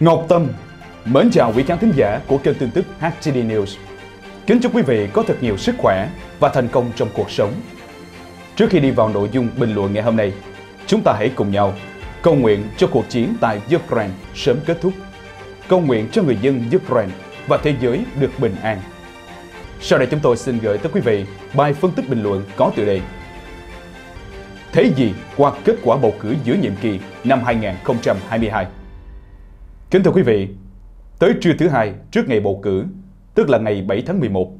Ngọc Tâm Mến chào quý khán thính giả của kênh tin tức HTD News Kính chúc quý vị có thật nhiều sức khỏe và thành công trong cuộc sống Trước khi đi vào nội dung bình luận ngày hôm nay Chúng ta hãy cùng nhau cầu nguyện cho cuộc chiến tại Ukraine sớm kết thúc Cầu nguyện cho người dân Ukraine và thế giới được bình an Sau đây chúng tôi xin gửi tới quý vị bài phân tích bình luận có tựa đề Thế gì qua kết quả bầu cử giữa nhiệm kỳ năm 2022 Kính thưa quý vị, tới trưa thứ hai trước ngày bầu cử, tức là ngày 7 tháng 11,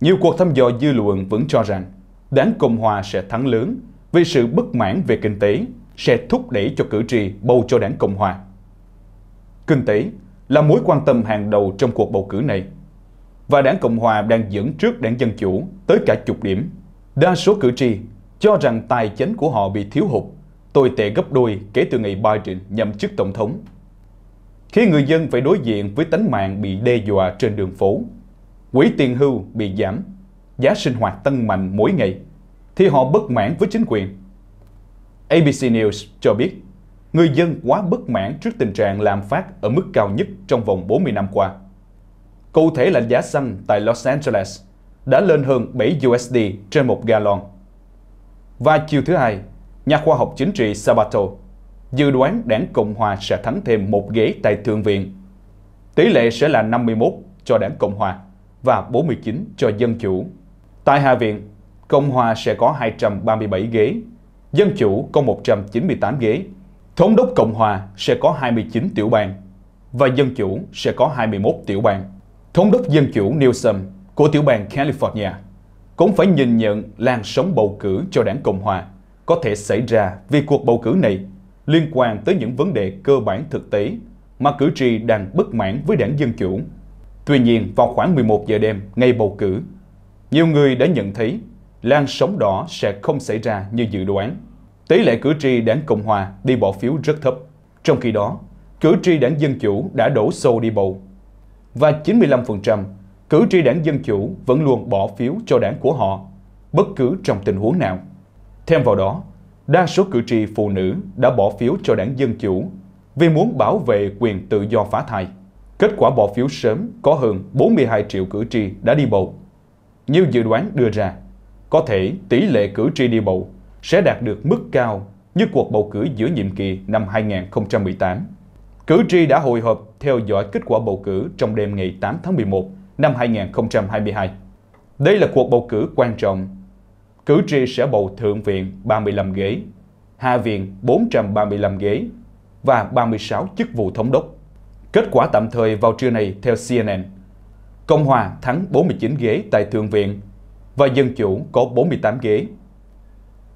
nhiều cuộc thăm dò dư luận vẫn cho rằng đảng Cộng Hòa sẽ thắng lớn vì sự bất mãn về kinh tế sẽ thúc đẩy cho cử tri bầu cho đảng Cộng Hòa. Kinh tế là mối quan tâm hàng đầu trong cuộc bầu cử này, và đảng Cộng Hòa đang dẫn trước đảng Dân Chủ tới cả chục điểm. Đa số cử tri cho rằng tài chính của họ bị thiếu hụt, tồi tệ gấp đôi kể từ ngày Biden nhậm chức tổng thống khi người dân phải đối diện với tính mạng bị đe dọa trên đường phố, quỹ tiền hưu bị giảm, giá sinh hoạt tăng mạnh mỗi ngày, thì họ bất mãn với chính quyền. ABC News cho biết, người dân quá bất mãn trước tình trạng lạm phát ở mức cao nhất trong vòng 40 năm qua. Cụ thể là giá xăng tại Los Angeles đã lên hơn 7 USD trên một gallon. Và chiều thứ hai, nhà khoa học chính trị Sabato dự đoán đảng Cộng Hòa sẽ thắng thêm một ghế tại Thượng viện. Tỷ lệ sẽ là 51 cho đảng Cộng Hòa và 49 cho Dân Chủ. Tại Hạ viện, Cộng Hòa sẽ có 237 ghế, Dân Chủ có 198 ghế, Thống đốc Cộng Hòa sẽ có 29 tiểu bang và Dân Chủ sẽ có 21 tiểu bang. Thống đốc Dân Chủ Newsom của tiểu bang California cũng phải nhìn nhận làn sóng bầu cử cho đảng Cộng Hòa có thể xảy ra vì cuộc bầu cử này liên quan tới những vấn đề cơ bản thực tế mà cử tri đang bất mãn với đảng Dân Chủ. Tuy nhiên, vào khoảng 11 giờ đêm ngày bầu cử, nhiều người đã nhận thấy lan sóng đỏ sẽ không xảy ra như dự đoán. Tỷ lệ cử tri đảng Cộng Hòa đi bỏ phiếu rất thấp. Trong khi đó, cử tri đảng Dân Chủ đã đổ xô đi bầu. Và 95% cử tri đảng Dân Chủ vẫn luôn bỏ phiếu cho đảng của họ, bất cứ trong tình huống nào. Thêm vào đó, đa số cử tri phụ nữ đã bỏ phiếu cho đảng Dân Chủ vì muốn bảo vệ quyền tự do phá thai. Kết quả bỏ phiếu sớm có hơn 42 triệu cử tri đã đi bầu. Như dự đoán đưa ra, có thể tỷ lệ cử tri đi bầu sẽ đạt được mức cao như cuộc bầu cử giữa nhiệm kỳ năm 2018. Cử tri đã hồi hộp theo dõi kết quả bầu cử trong đêm ngày 8 tháng 11 năm 2022. Đây là cuộc bầu cử quan trọng cử tri sẽ bầu Thượng viện 35 ghế, Hạ viện 435 ghế và 36 chức vụ thống đốc. Kết quả tạm thời vào trưa này theo CNN, Cộng hòa thắng 49 ghế tại Thượng viện và Dân chủ có 48 ghế.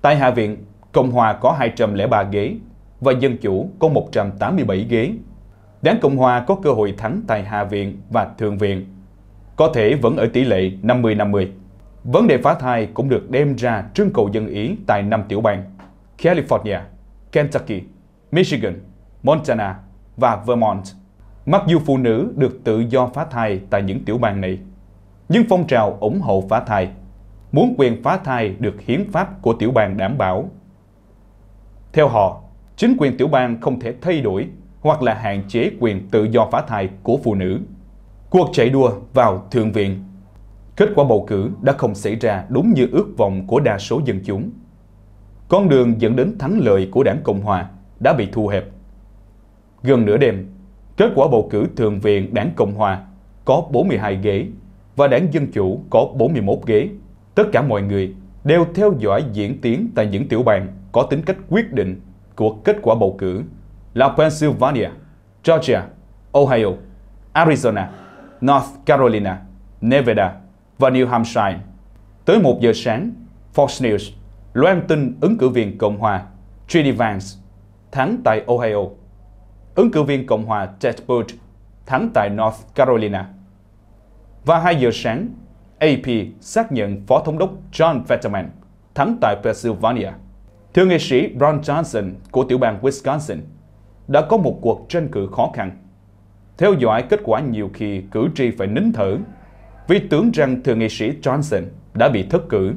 Tại Hạ viện, Cộng hòa có 203 ghế và Dân chủ có 187 ghế. Đảng Cộng hòa có cơ hội thắng tại Hạ viện và Thượng viện, có thể vẫn ở tỷ lệ 50-50. Vấn đề phá thai cũng được đem ra trưng cầu dân ý tại năm tiểu bang California, Kentucky, Michigan, Montana và Vermont. Mặc dù phụ nữ được tự do phá thai tại những tiểu bang này, nhưng phong trào ủng hộ phá thai, muốn quyền phá thai được hiến pháp của tiểu bang đảm bảo. Theo họ, chính quyền tiểu bang không thể thay đổi hoặc là hạn chế quyền tự do phá thai của phụ nữ. Cuộc chạy đua vào Thượng viện Kết quả bầu cử đã không xảy ra đúng như ước vọng của đa số dân chúng. Con đường dẫn đến thắng lợi của đảng Cộng Hòa đã bị thu hẹp. Gần nửa đêm, kết quả bầu cử Thượng viện đảng Cộng Hòa có 42 ghế và đảng Dân Chủ có 41 ghế. Tất cả mọi người đều theo dõi diễn tiến tại những tiểu bang có tính cách quyết định của kết quả bầu cử là Pennsylvania, Georgia, Ohio, Arizona, North Carolina, Nevada và New Hampshire. Tới 1 giờ sáng, Fox News loan tin ứng cử viên Cộng hòa J.D. Vance thắng tại Ohio, ứng cử viên Cộng hòa Ted Budd thắng tại North Carolina. Và 2 giờ sáng, AP xác nhận Phó Thống đốc John Fetterman thắng tại Pennsylvania. Thượng nghị sĩ Ron Johnson của tiểu bang Wisconsin đã có một cuộc tranh cử khó khăn. Theo dõi kết quả nhiều khi cử tri phải nín thở vì tưởng rằng thượng nghị sĩ Johnson đã bị thất cử.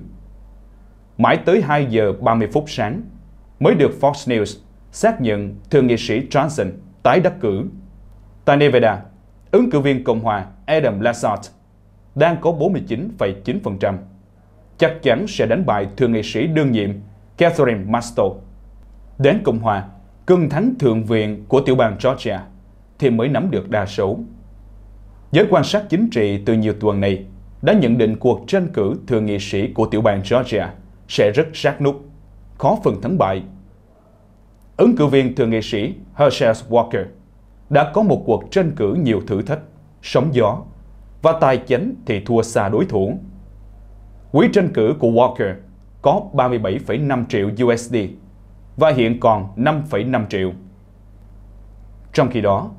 Mãi tới 2 giờ 30 phút sáng mới được Fox News xác nhận thượng nghị sĩ Johnson tái đắc cử. Tại Nevada, ứng cử viên Cộng hòa Adam Lassard đang có 49,9%, chắc chắn sẽ đánh bại thượng nghị sĩ đương nhiệm Catherine Masto. Đến Cộng hòa, cưng thắng thượng viện của tiểu bang Georgia thì mới nắm được đa số. Giới quan sát chính trị từ nhiều tuần này đã nhận định cuộc tranh cử thượng nghị sĩ của tiểu bang Georgia sẽ rất sát nút, khó phần thắng bại. Ứng cử viên thượng nghị sĩ Herschel Walker đã có một cuộc tranh cử nhiều thử thách, sóng gió và tài chính thì thua xa đối thủ. Quỹ tranh cử của Walker có 37,5 triệu USD và hiện còn 5,5 triệu. Trong khi đó,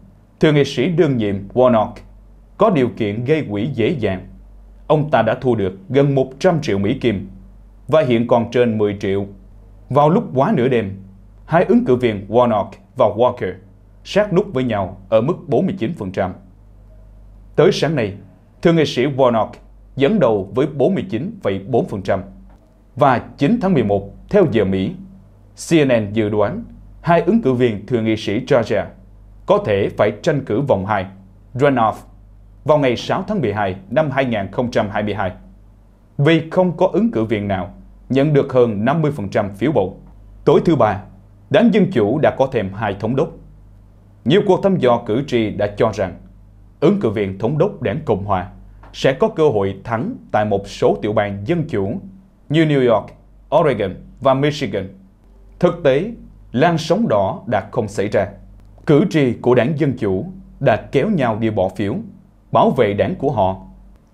thượng nghị sĩ đương nhiệm Warnock có điều kiện gây quỹ dễ dàng. Ông ta đã thu được gần 100 triệu Mỹ Kim và hiện còn trên 10 triệu. Vào lúc quá nửa đêm, hai ứng cử viên Warnock và Walker sát nút với nhau ở mức 49%. Tới sáng nay, thượng nghị sĩ Warnock dẫn đầu với 49,4% và 9 tháng 11 theo giờ Mỹ, CNN dự đoán hai ứng cử viên thượng nghị sĩ Georgia có thể phải tranh cử vòng 2, runoff vào ngày 6 tháng 12 năm 2022 vì không có ứng cử viên nào nhận được hơn 50% phiếu bầu. Tối thứ ba, đảng Dân Chủ đã có thêm hai thống đốc. Nhiều cuộc thăm dò cử tri đã cho rằng ứng cử viên thống đốc đảng Cộng Hòa sẽ có cơ hội thắng tại một số tiểu bang Dân Chủ như New York, Oregon và Michigan. Thực tế, lan sóng đỏ đã không xảy ra. Cử tri của đảng Dân Chủ đã kéo nhau đi bỏ phiếu bảo vệ đảng của họ,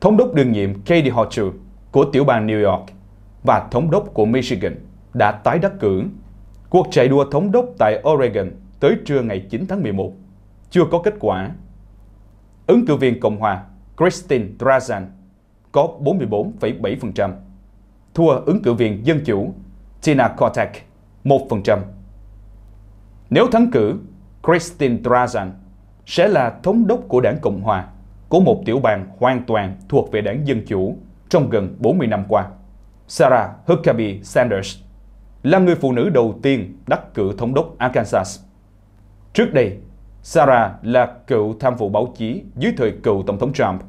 thống đốc đương nhiệm Katie Hochul của tiểu bang New York và thống đốc của Michigan đã tái đắc cử. Cuộc chạy đua thống đốc tại Oregon tới trưa ngày 9 tháng 11 chưa có kết quả. Ứng cử viên Cộng hòa Christine Drazan có 44,7%, thua ứng cử viên Dân Chủ Tina Kotek 1%. Nếu thắng cử, Christine Drazan sẽ là thống đốc của đảng Cộng hòa của một tiểu bang hoàn toàn thuộc về đảng Dân Chủ trong gần 40 năm qua. Sarah Huckabee Sanders là người phụ nữ đầu tiên đắc cử thống đốc Arkansas. Trước đây, Sarah là cựu tham vụ báo chí dưới thời cựu Tổng thống Trump.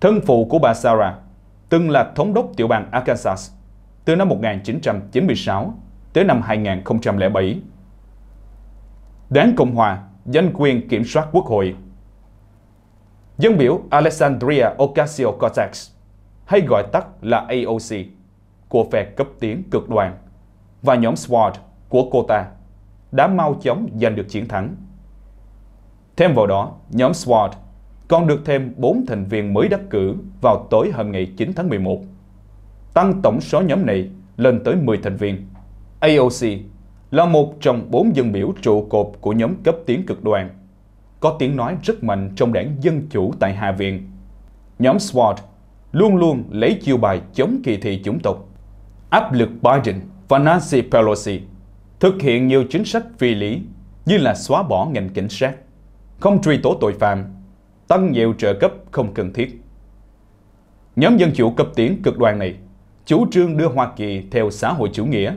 Thân phụ của bà Sarah từng là thống đốc tiểu bang Arkansas từ năm 1996 tới năm 2007. Đảng Cộng Hòa giành quyền kiểm soát quốc hội dân biểu Alexandria Ocasio-Cortez, hay gọi tắt là AOC, của phe cấp tiến cực đoan, và nhóm SWOT của cô ta, đã mau chóng giành được chiến thắng. Thêm vào đó, nhóm SWOT còn được thêm 4 thành viên mới đắc cử vào tối hôm ngày 9 tháng 11, tăng tổng số nhóm này lên tới 10 thành viên. AOC là một trong bốn dân biểu trụ cột của nhóm cấp tiến cực đoan có tiếng nói rất mạnh trong đảng Dân Chủ tại Hạ Viện. Nhóm SWOT luôn luôn lấy chiêu bài chống kỳ thị chủng tộc, áp lực Biden và Nancy Pelosi thực hiện nhiều chính sách phi lý như là xóa bỏ ngành cảnh sát, không truy tố tội phạm, tăng nhiều trợ cấp không cần thiết. Nhóm Dân Chủ cấp tiến cực đoan này chủ trương đưa Hoa Kỳ theo xã hội chủ nghĩa.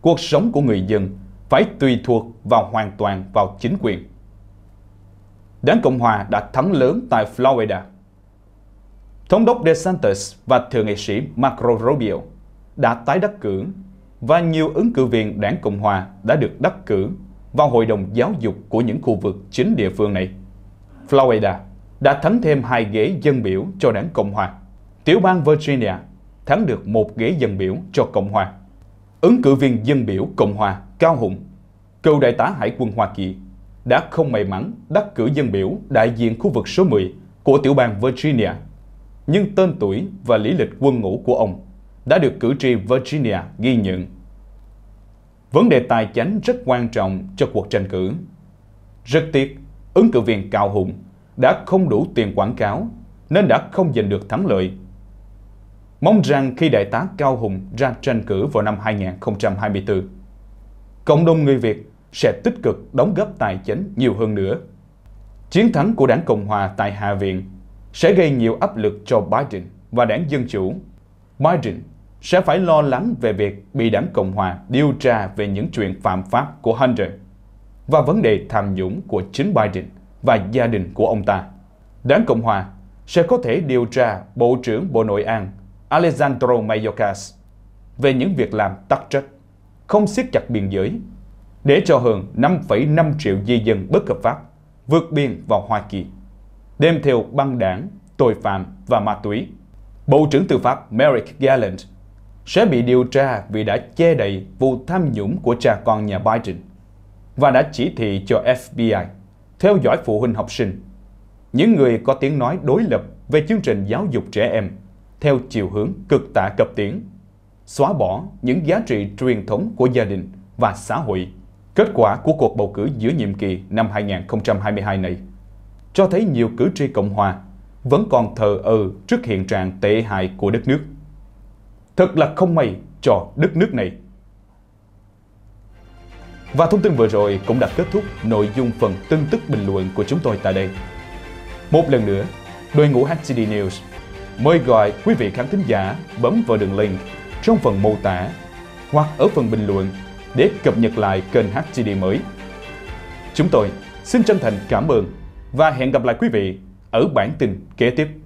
Cuộc sống của người dân phải tùy thuộc vào hoàn toàn vào chính quyền đảng Cộng Hòa đã thắng lớn tại Florida. Thống đốc DeSantis và Thượng nghị sĩ Marco Rubio đã tái đắc cử và nhiều ứng cử viên đảng Cộng Hòa đã được đắc cử vào Hội đồng Giáo dục của những khu vực chính địa phương này. Florida đã thắng thêm hai ghế dân biểu cho đảng Cộng Hòa. Tiểu bang Virginia thắng được một ghế dân biểu cho Cộng Hòa. Ứng cử viên dân biểu Cộng Hòa Cao Hùng, cựu đại tá Hải quân Hoa Kỳ đã không may mắn đắc cử dân biểu đại diện khu vực số 10 của tiểu bang Virginia. Nhưng tên tuổi và lý lịch quân ngũ của ông đã được cử tri Virginia ghi nhận. Vấn đề tài chính rất quan trọng cho cuộc tranh cử. Rất tiếc, ứng cử viên cao hùng đã không đủ tiền quảng cáo nên đã không giành được thắng lợi. Mong rằng khi đại tá Cao Hùng ra tranh cử vào năm 2024, cộng đồng người Việt sẽ tích cực đóng góp tài chính nhiều hơn nữa. Chiến thắng của đảng Cộng Hòa tại Hạ viện sẽ gây nhiều áp lực cho Biden và đảng Dân Chủ. Biden sẽ phải lo lắng về việc bị đảng Cộng Hòa điều tra về những chuyện phạm pháp của Hunter và vấn đề tham nhũng của chính Biden và gia đình của ông ta. Đảng Cộng Hòa sẽ có thể điều tra Bộ trưởng Bộ Nội an Alejandro Mayorkas về những việc làm tắc trách, không siết chặt biên giới để cho hơn 5,5 triệu di dân bất hợp pháp vượt biên vào Hoa Kỳ, đem theo băng đảng, tội phạm và ma túy. Bộ trưởng Tư pháp Merrick Garland sẽ bị điều tra vì đã che đậy vụ tham nhũng của cha con nhà Biden và đã chỉ thị cho FBI theo dõi phụ huynh học sinh, những người có tiếng nói đối lập về chương trình giáo dục trẻ em theo chiều hướng cực tả cập tiến, xóa bỏ những giá trị truyền thống của gia đình và xã hội Kết quả của cuộc bầu cử giữa nhiệm kỳ năm 2022 này cho thấy nhiều cử tri Cộng hòa vẫn còn thờ ơ trước hiện trạng tệ hại của đất nước. Thật là không may cho đất nước này. Và thông tin vừa rồi cũng đã kết thúc nội dung phần tin tức bình luận của chúng tôi tại đây. Một lần nữa, đội ngũ HCD News mời gọi quý vị khán thính giả bấm vào đường link trong phần mô tả hoặc ở phần bình luận để cập nhật lại kênh HGD mới. Chúng tôi xin chân thành cảm ơn và hẹn gặp lại quý vị ở bản tin kế tiếp.